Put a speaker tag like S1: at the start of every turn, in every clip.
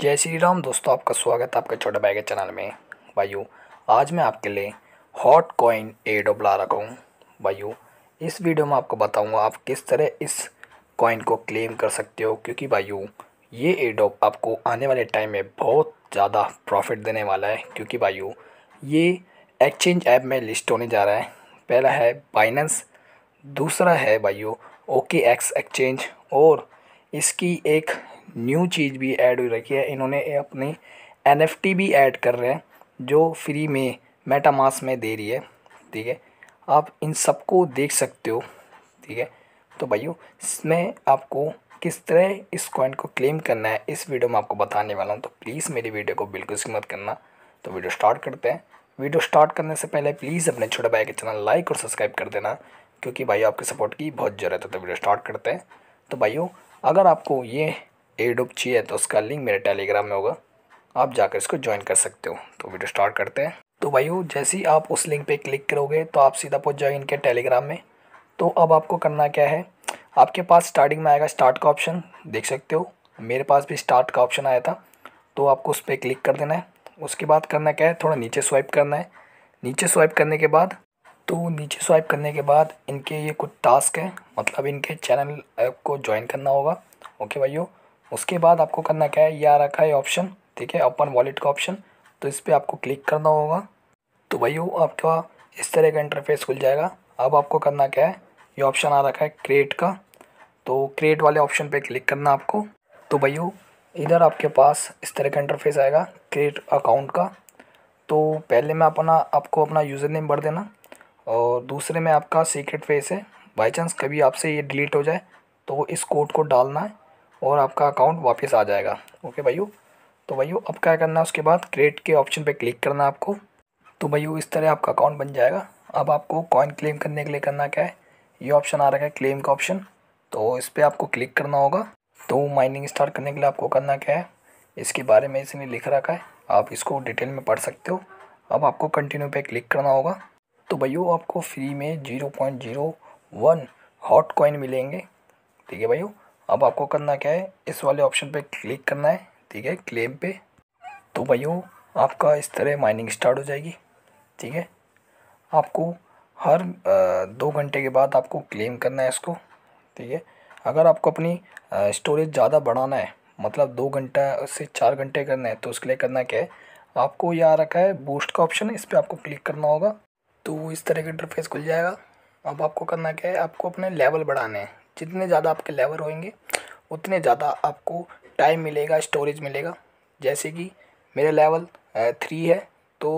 S1: जय श्री राम दोस्तों आपका स्वागत है आपके छोटे भाई के चैनल में भाइयों आज मैं आपके लिए हॉट कॉइन ए डब्ल आ रखा हूँ भाइयों इस वीडियो में आपको बताऊँगा आप किस तरह इस कॉइन को क्लेम कर सकते हो क्योंकि भाइयों ये ए आपको आने वाले टाइम में बहुत ज़्यादा प्रॉफिट देने वाला है क्योंकि भाइयों ये एक्सचेंज ऐप में लिस्ट होने जा रहा है पहला है बाइनेंस दूसरा है भाइयों ओके एक्स एक्सचेंज और इसकी एक न्यू चीज़ भी ऐड हो रखी है इन्होंने अपनी एन भी ऐड कर रहे हैं जो फ्री में मेटामास में दे रही है ठीक है आप इन सबको देख सकते हो ठीक है तो भाइयों इसमें आपको किस तरह इस कॉइन को क्लेम करना है इस वीडियो में आपको बताने वाला हूँ तो प्लीज़ मेरी वीडियो को बिल्कुल सिमत करना तो वीडियो स्टार्ट करते हैं वीडियो स्टार्ट करने से पहले प्लीज़ अपने छोटे भाई के चैनल लाइक और सब्सक्राइब कर देना क्योंकि भाई आपके सपोर्ट की बहुत ज़रूरत है तो वीडियो स्टार्ट करते हैं तो भाइयों अगर आपको ये एडोब चाहिए तो उसका लिंक मेरे टेलीग्राम में होगा आप जाकर इसको ज्वाइन कर सकते हो तो वीडियो स्टार्ट करते हैं तो भाई जैसे ही आप उस लिंक पे क्लिक करोगे तो आप सीधा पहुंच जाओगे इनके टेलीग्राम में तो अब आपको करना क्या है आपके पास स्टार्टिंग में आएगा स्टार्ट का ऑप्शन देख सकते हो मेरे पास भी स्टार्ट का ऑप्शन आया था तो आपको उस पर क्लिक कर देना है उसके बाद करना क्या है थोड़ा नीचे स्वाइप करना है नीचे स्वाइप करने के बाद तो नीचे स्वाइप करने के बाद इनके ये कुछ टास्क हैं मतलब इनके चैनल को ज्वाइन करना होगा ओके भाइयों उसके बाद आपको करना क्या है ये आ रखा है ऑप्शन ठीक है अपन वॉलेट का ऑप्शन तो इस पर आपको क्लिक करना होगा तो भाई आपका इस तरह का इंटरफेस खुल जाएगा अब आपको करना क्या है ये ऑप्शन आ रखा है क्रिएट का तो क्रिएट वाले ऑप्शन पे क्लिक करना आपको तो भैया इधर आपके पास इस तरह का इंटरफेस आएगा क्रिएट अकाउंट का तो पहले में अपना आपको अपना यूज़र नेम भर देना और दूसरे में आपका सीक्रेट फेस है बाई चांस कभी आपसे ये डिलीट हो जाए तो इस कोड को डालना है और आपका अकाउंट वापस आ जाएगा ओके भाइयों तो भाइयों अब क्या करना है उसके बाद क्रेडिट के ऑप्शन पे क्लिक करना है आपको तो भाइयों इस तरह आपका अकाउंट बन जाएगा अब आपको कॉइन क्लेम करने के लिए करना क्या है ये ऑप्शन आ रहा है क्लेम का ऑप्शन तो इस पर आपको क्लिक करना होगा तो माइनिंग स्टार्ट करने के लिए आपको करना क्या है इसके बारे में इसने लिख रखा है आप इसको डिटेल में पढ़ सकते हो अब आपको कंटिन्यू पे क्लिक करना होगा तो भैया आपको फ्री में zero point zero one hot coin मिलेंगे ठीक है भैया अब आपको करना क्या है इस वाले ऑप्शन पे क्लिक करना है ठीक है क्लेम पे तो भाइयों आपका इस तरह माइनिंग स्टार्ट हो जाएगी ठीक है आपको हर दो घंटे के बाद आपको क्लेम करना है इसको ठीक है अगर आपको अपनी स्टोरेज ज़्यादा बढ़ाना है मतलब दो घंटा से चार घंटे करना है तो उसके लिए करना क्या है आपको ये आ रखा है बूस्ट का ऑप्शन इस पर आपको क्लिक करना होगा तो इस तरह का इंटरफेस खुल जाएगा अब आपको करना क्या है आपको अपने लेवल बढ़ाने हैं जितने ज़्यादा आपके लेवर होंगे उतने ज़्यादा आपको टाइम मिलेगा स्टोरेज मिलेगा जैसे कि मेरा लेवल थ्री है तो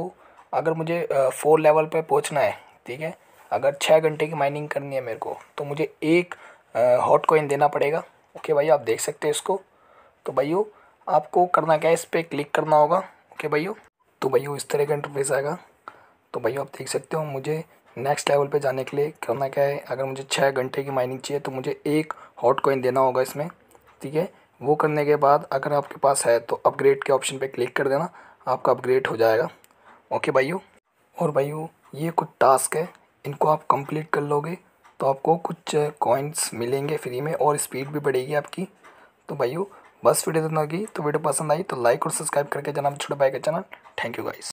S1: अगर मुझे फोर लेवल पर पहुँचना है ठीक है अगर छः घंटे की माइनिंग करनी है मेरे को तो मुझे एक हॉट कोइन देना पड़ेगा ओके भाई आप देख सकते हैं इसको तो भाइयों आपको करना क्या है इस पर क्लिक करना होगा ओके भाइयों तो भाइयों इस तरह का इंटरफेस आएगा तो भाइयों आप देख सकते हो मुझे नेक्स्ट लेवल पे जाने के लिए करना क्या है अगर मुझे छः घंटे की माइनिंग चाहिए तो मुझे एक हॉट कॉइन देना होगा इसमें ठीक है वो करने के बाद अगर आपके पास है तो अपग्रेड के ऑप्शन पे क्लिक कर देना आपका अपग्रेड हो जाएगा ओके भाइयों और भाइयों ये कुछ टास्क है इनको आप कंप्लीट कर लोगे तो आपको कुछ कॉइन्स मिलेंगे फ्री में और स्पीड भी बढ़ेगी आपकी तो भाइयों बस वीडियो इतना की तो वीडियो पसंद आई तो लाइक और सब्सक्राइब करके जाना छोटे भाई का चैनल थैंक यू गाइस